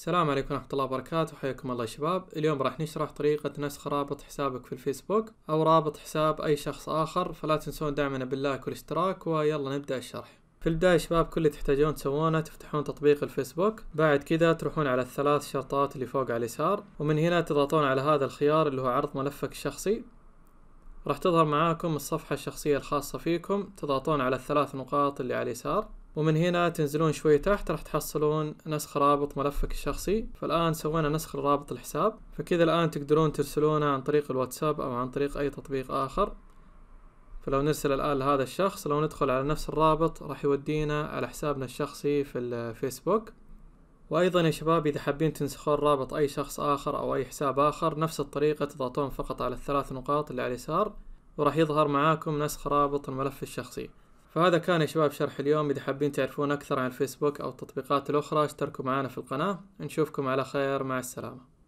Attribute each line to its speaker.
Speaker 1: السلام عليكم ورحمة الله وبركاته حياكم الله شباب اليوم راح نشرح طريقة نسخ رابط حسابك في الفيسبوك أو رابط حساب أي شخص آخر فلا تنسون دعمنا باللايك والاشتراك ويلا نبدأ الشرح في البداية شباب كل اللي تحتاجون تسوونه تفتحون تطبيق الفيسبوك بعد كذا تروحون على الثلاث شرطات اللي فوق على اليسار ومن هنا تضغطون على هذا الخيار اللي هو عرض ملفك الشخصي راح تظهر معاكم الصفحة الشخصية الخاصة فيكم تضغطون على الثلاث نقاط اللي على اليسار ومن هنا تنزلون شوي تحت راح تحصلون نسخ رابط ملفك الشخصي فالآن سوينا نسخ لرابط الحساب فكذا الآن تقدرون ترسلونه عن طريق الواتساب أو عن طريق أي تطبيق آخر فلو نرسل الآن لهذا الشخص لو ندخل على نفس الرابط راح يودينا على حسابنا الشخصي في الفيسبوك وأيضا يا شباب إذا حابين تنسخون رابط أي شخص آخر أو أي حساب آخر نفس الطريقة تضغطون فقط على الثلاث نقاط اللي على اليسار وراح يظهر معاكم نسخ رابط الملف الشخصي فهذا كان يا شباب شرح اليوم اذا حابين تعرفون اكثر عن الفيسبوك او التطبيقات الاخرى اشتركوا معنا في القناه نشوفكم على خير مع السلامه